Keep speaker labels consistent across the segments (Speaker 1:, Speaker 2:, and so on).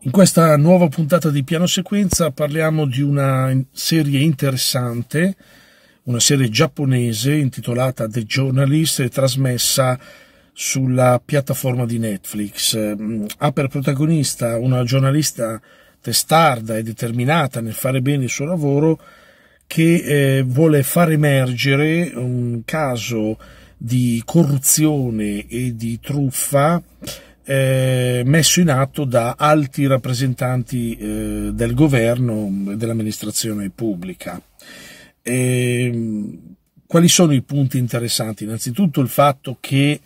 Speaker 1: In questa nuova puntata di piano sequenza parliamo di una serie interessante, una serie giapponese intitolata The Journalist e trasmessa sulla piattaforma di Netflix. Ha per protagonista una giornalista testarda e determinata nel fare bene il suo lavoro che eh, vuole far emergere un caso di corruzione e di truffa eh, messo in atto da alti rappresentanti eh, del governo e dell'amministrazione pubblica. E, ehm, quali sono i punti interessanti? Innanzitutto il fatto che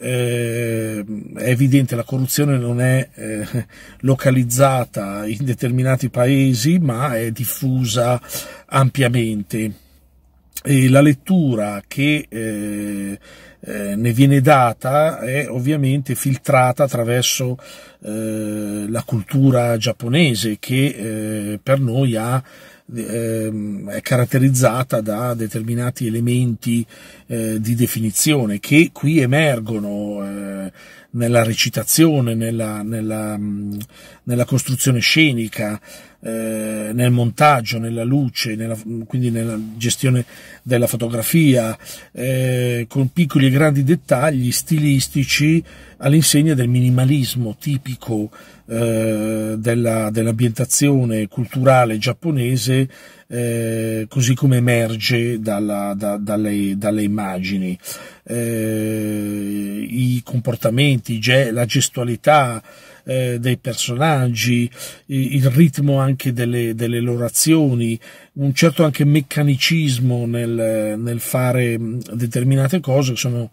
Speaker 1: eh, è evidente la corruzione non è eh, localizzata in determinati paesi ma è diffusa ampiamente. E la lettura che eh, eh, ne viene data è ovviamente filtrata attraverso eh, la cultura giapponese che eh, per noi ha eh, è caratterizzata da determinati elementi eh, di definizione che qui emergono eh, nella recitazione, nella, nella, mm, nella costruzione scenica, eh, nel montaggio, nella luce, nella, quindi nella gestione della fotografia, eh, con piccoli e grandi dettagli stilistici all'insegna del minimalismo tipico eh, della, dell'ambientazione culturale giapponese, eh, così come emerge dalla, da, dalle, dalle, immagini. Eh, I comportamenti, la gestualità, eh, dei personaggi, il ritmo anche delle, delle loro azioni, un certo anche meccanicismo nel, nel fare mm, determinate cose sono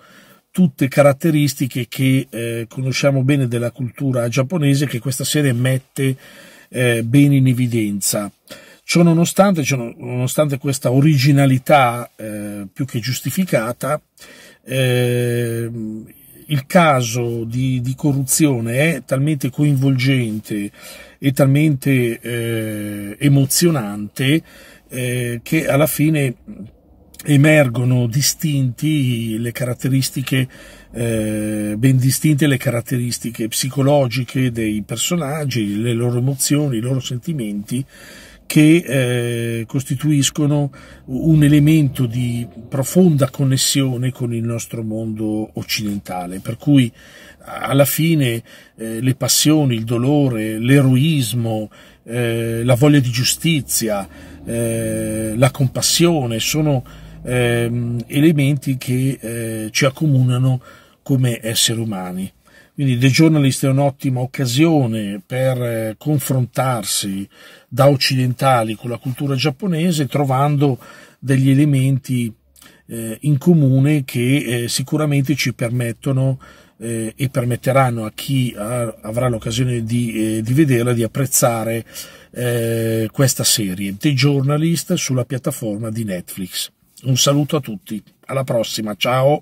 Speaker 1: tutte caratteristiche che eh, conosciamo bene della cultura giapponese che questa serie mette eh, bene in evidenza. Ciononostante, ciononostante questa originalità eh, più che giustificata, eh, il caso di, di, corruzione è talmente coinvolgente e talmente eh, emozionante eh, che alla fine emergono distinti le caratteristiche eh, ben distinte le caratteristiche psicologiche dei personaggi, le loro emozioni, i loro sentimenti che eh, costituiscono un elemento di profonda connessione con il nostro mondo occidentale, per cui alla fine eh, le passioni, il dolore, l'eroismo, eh, la voglia di giustizia, eh, la compassione sono ehm, elementi che eh, ci accomunano come esseri umani. Quindi The Journalist è un'ottima occasione per eh, confrontarsi da occidentali con la cultura giapponese trovando degli elementi eh, in comune che eh, sicuramente ci permettono e permetteranno a chi avrà l'occasione di, di, vederla di apprezzare questa serie The Journalist sulla piattaforma di Netflix. Un saluto a tutti, alla prossima, ciao!